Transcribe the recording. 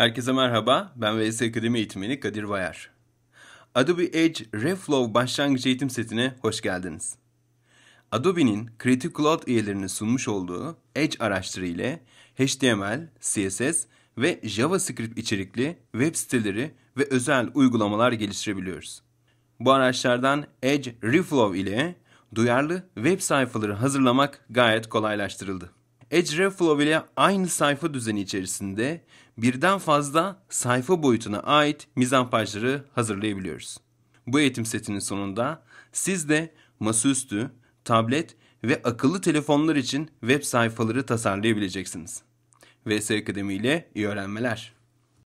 Herkese merhaba, ben VS Akademi eğitmeni Kadir Bayar. Adobe Edge Reflow başlangıç eğitim setine hoş geldiniz. Adobe'nin Creative Cloud üyelerine sunmuş olduğu Edge araçları ile HTML, CSS ve JavaScript içerikli web siteleri ve özel uygulamalar geliştirebiliyoruz. Bu araçlardan Edge Reflow ile duyarlı web sayfaları hazırlamak gayet kolaylaştırıldı. Edge Reflow ile aynı sayfa düzeni içerisinde birden fazla sayfa boyutuna ait mizampajları hazırlayabiliyoruz. Bu eğitim setinin sonunda siz de masaüstü, tablet ve akıllı telefonlar için web sayfaları tasarlayabileceksiniz. VS Akademi ile iyi öğrenmeler.